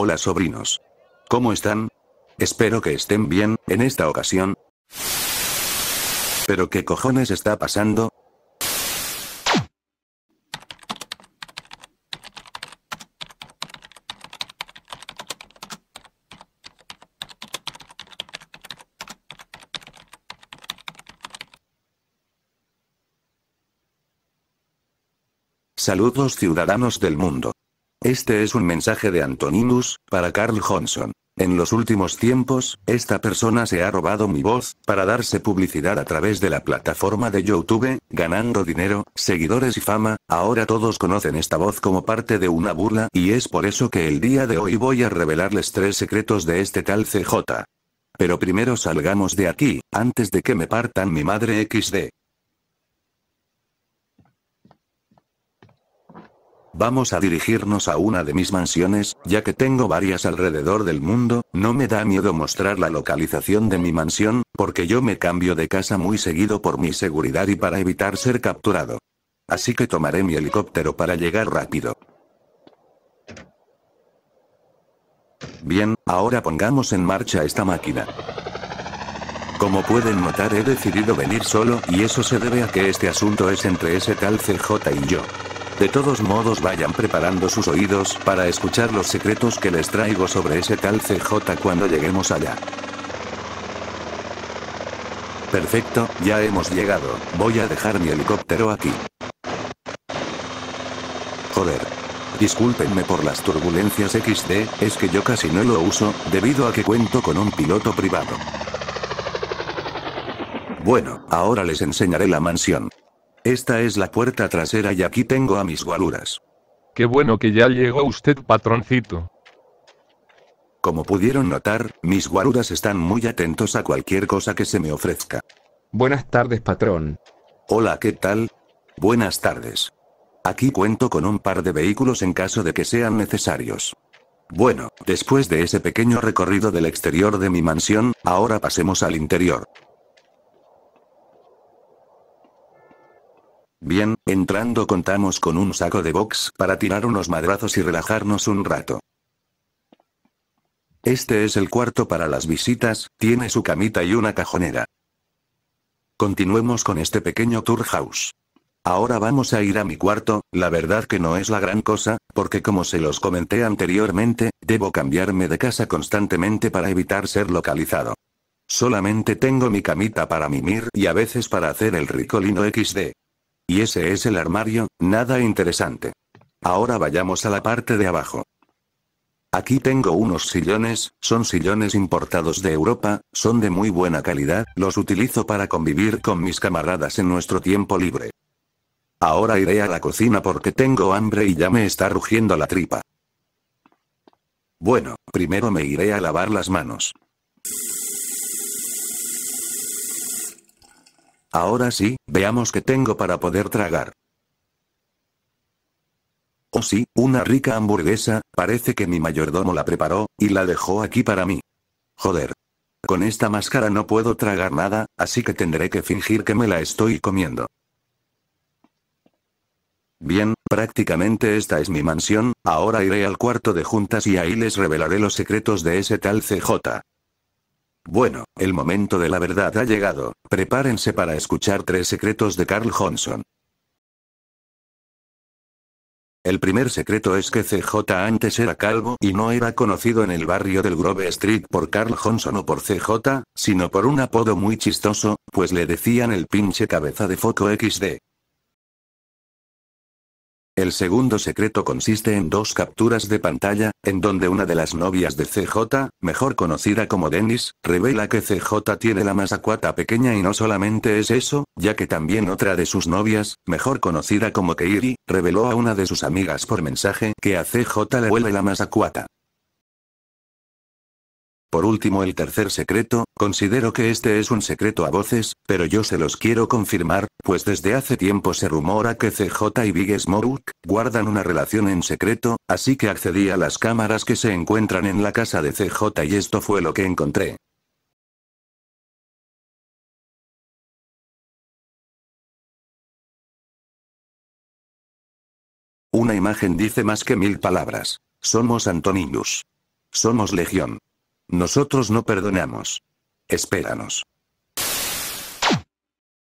Hola sobrinos. ¿Cómo están? Espero que estén bien, en esta ocasión. ¿Pero qué cojones está pasando? Saludos ciudadanos del mundo. Este es un mensaje de Antoninus, para Carl Johnson. En los últimos tiempos, esta persona se ha robado mi voz, para darse publicidad a través de la plataforma de YouTube, ganando dinero, seguidores y fama, ahora todos conocen esta voz como parte de una burla y es por eso que el día de hoy voy a revelarles tres secretos de este tal CJ. Pero primero salgamos de aquí, antes de que me partan mi madre XD. Vamos a dirigirnos a una de mis mansiones, ya que tengo varias alrededor del mundo, no me da miedo mostrar la localización de mi mansión, porque yo me cambio de casa muy seguido por mi seguridad y para evitar ser capturado. Así que tomaré mi helicóptero para llegar rápido. Bien, ahora pongamos en marcha esta máquina. Como pueden notar he decidido venir solo, y eso se debe a que este asunto es entre ese tal CJ y yo. De todos modos vayan preparando sus oídos para escuchar los secretos que les traigo sobre ese tal CJ cuando lleguemos allá. Perfecto, ya hemos llegado. Voy a dejar mi helicóptero aquí. Joder. Discúlpenme por las turbulencias XD, es que yo casi no lo uso, debido a que cuento con un piloto privado. Bueno, ahora les enseñaré la mansión. Esta es la puerta trasera y aquí tengo a mis gualuras. Qué bueno que ya llegó usted, patroncito. Como pudieron notar, mis guaruras están muy atentos a cualquier cosa que se me ofrezca. Buenas tardes, patrón. Hola, ¿qué tal? Buenas tardes. Aquí cuento con un par de vehículos en caso de que sean necesarios. Bueno, después de ese pequeño recorrido del exterior de mi mansión, ahora pasemos al interior. Bien, entrando contamos con un saco de box para tirar unos madrazos y relajarnos un rato. Este es el cuarto para las visitas, tiene su camita y una cajonera. Continuemos con este pequeño tour house. Ahora vamos a ir a mi cuarto, la verdad que no es la gran cosa, porque como se los comenté anteriormente, debo cambiarme de casa constantemente para evitar ser localizado. Solamente tengo mi camita para mimir y a veces para hacer el ricolino XD. Y ese es el armario, nada interesante. Ahora vayamos a la parte de abajo. Aquí tengo unos sillones, son sillones importados de Europa, son de muy buena calidad, los utilizo para convivir con mis camaradas en nuestro tiempo libre. Ahora iré a la cocina porque tengo hambre y ya me está rugiendo la tripa. Bueno, primero me iré a lavar las manos. Ahora sí, veamos qué tengo para poder tragar. Oh sí, una rica hamburguesa, parece que mi mayordomo la preparó, y la dejó aquí para mí. Joder. Con esta máscara no puedo tragar nada, así que tendré que fingir que me la estoy comiendo. Bien, prácticamente esta es mi mansión, ahora iré al cuarto de juntas y ahí les revelaré los secretos de ese tal CJ. Bueno, el momento de la verdad ha llegado, prepárense para escuchar tres secretos de Carl Johnson. El primer secreto es que CJ antes era calvo y no era conocido en el barrio del Grove Street por Carl Johnson o por CJ, sino por un apodo muy chistoso, pues le decían el pinche cabeza de foco XD. El segundo secreto consiste en dos capturas de pantalla, en donde una de las novias de CJ, mejor conocida como Dennis, revela que CJ tiene la masacuata pequeña y no solamente es eso, ya que también otra de sus novias, mejor conocida como Keiri, reveló a una de sus amigas por mensaje que a CJ le huele la masacuata. Por último el tercer secreto, considero que este es un secreto a voces, pero yo se los quiero confirmar, pues desde hace tiempo se rumora que CJ y Big Smoke, guardan una relación en secreto, así que accedí a las cámaras que se encuentran en la casa de CJ y esto fue lo que encontré. Una imagen dice más que mil palabras. Somos Antoninus. Somos Legión. Nosotros no perdonamos. Espéranos.